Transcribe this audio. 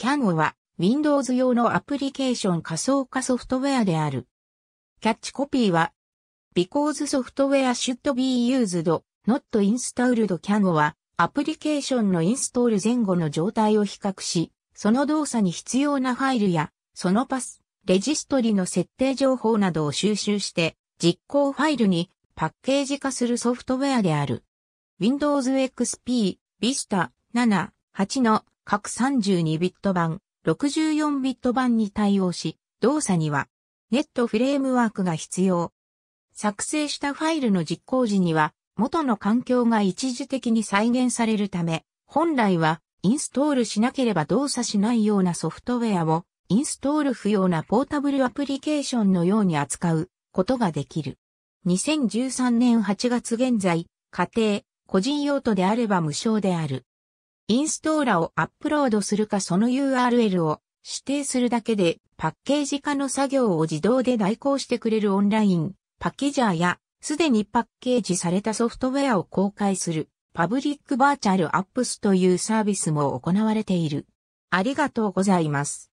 CAN は Windows 用のアプリケーション仮想化ソフトウェアである。キャッチコピーは Because software should be used, not installed CAN はアプリケーションのインストール前後の状態を比較し、その動作に必要なファイルや、そのパス、レジストリの設定情報などを収集して、実行ファイルにパッケージ化するソフトウェアである。Windows XP Vista 7、8の各32ビット版、64ビット版に対応し、動作には、ネットフレームワークが必要。作成したファイルの実行時には、元の環境が一時的に再現されるため、本来は、インストールしなければ動作しないようなソフトウェアを、インストール不要なポータブルアプリケーションのように扱うことができる。2013年8月現在、家庭、個人用途であれば無償である。インストーラをアップロードするかその URL を指定するだけでパッケージ化の作業を自動で代行してくれるオンラインパッケージャーやすでにパッケージされたソフトウェアを公開するパブリックバーチャルアップスというサービスも行われている。ありがとうございます。